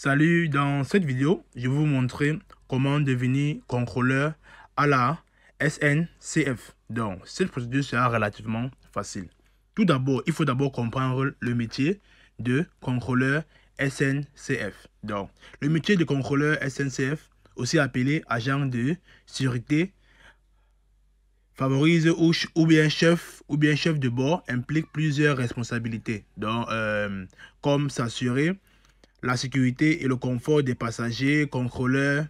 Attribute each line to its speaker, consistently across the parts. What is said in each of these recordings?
Speaker 1: Salut, dans cette vidéo, je vais vous montrer comment devenir contrôleur à la SNCF. Donc, cette procédure sera relativement facile. Tout d'abord, il faut d'abord comprendre le métier de contrôleur SNCF. Donc, le métier de contrôleur SNCF, aussi appelé agent de sécurité, favorise ou, bien chef ou bien chef de bord implique plusieurs responsabilités, donc, euh, comme s'assurer la sécurité et le confort des passagers, contrôleurs,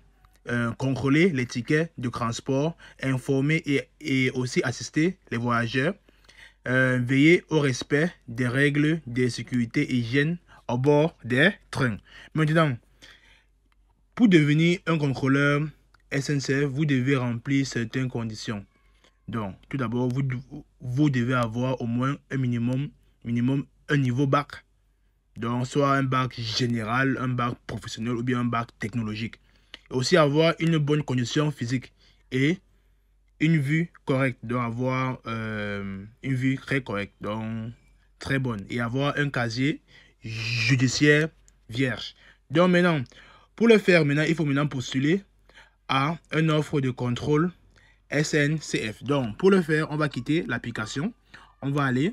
Speaker 1: euh, contrôler les tickets de transport, informer et, aussi assister les voyageurs, euh, veiller au respect des règles de sécurité et hygiène au bord des trains. Maintenant, pour devenir un contrôleur SNCF, vous devez remplir certaines conditions. Donc, tout d'abord, vous, vous devez avoir au moins un minimum, minimum un niveau bac donc, soit un bac général, un bac professionnel ou bien un bac technologique. Et aussi avoir une bonne condition physique et une vue correcte. Donc, avoir euh, une vue très correcte, donc très bonne. Et avoir un casier judiciaire vierge. Donc, maintenant, pour le faire, maintenant, il faut maintenant postuler à une offre de contrôle SNCF. Donc, pour le faire, on va quitter l'application. On va aller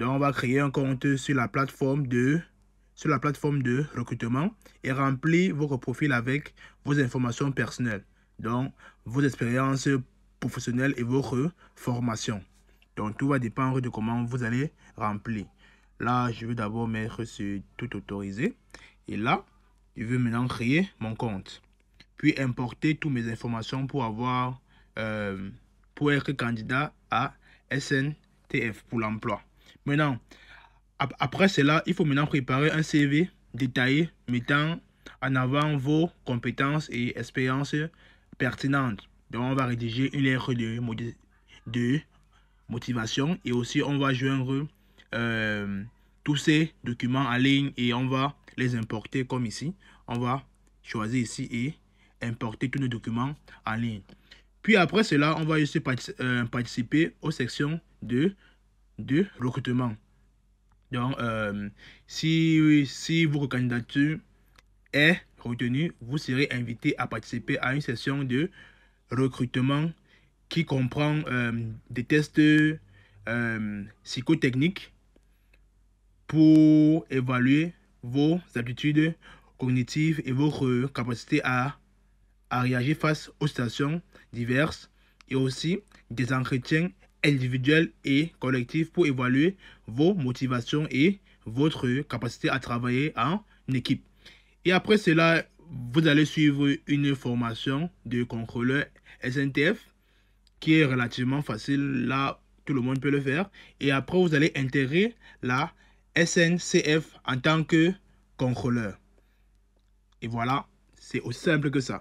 Speaker 1: Donc, on va créer un compte sur la plateforme de, sur la plateforme de recrutement et remplir votre profil avec vos informations personnelles, donc vos expériences professionnelles et vos formations. Donc, tout va dépendre de comment vous allez remplir. Là, je vais d'abord mettre sur tout autorisé. Et là, je vais maintenant créer mon compte. Puis importer toutes mes informations pour avoir, euh, pour être candidat à SNTF pour l'emploi. Maintenant, après cela, il faut maintenant préparer un CV détaillé mettant en avant vos compétences et expériences pertinentes. Donc, on va rédiger une lettre de, motivation et aussi on va joindre euh, tous ces documents en ligne et on va les importer comme ici. On va choisir ici et importer tous nos documents en ligne. Puis après cela, on va aussi euh, participer aux sections de de recrutement. Donc, euh, si, si votre candidature est retenue, vous serez invité à participer à une session de recrutement qui comprend euh, des tests euh, psychotechniques pour évaluer vos aptitudes cognitives et vos capacités à, à réagir face aux situations diverses et aussi des entretiens individuel et collectif pour évaluer vos motivations et votre capacité à travailler en équipe. Et après cela, vous allez suivre une formation de contrôleur SNTF qui est relativement facile. Là, tout le monde peut le faire. Et après, vous allez intégrer la SNCF en tant que contrôleur. Et voilà, c'est aussi simple que ça.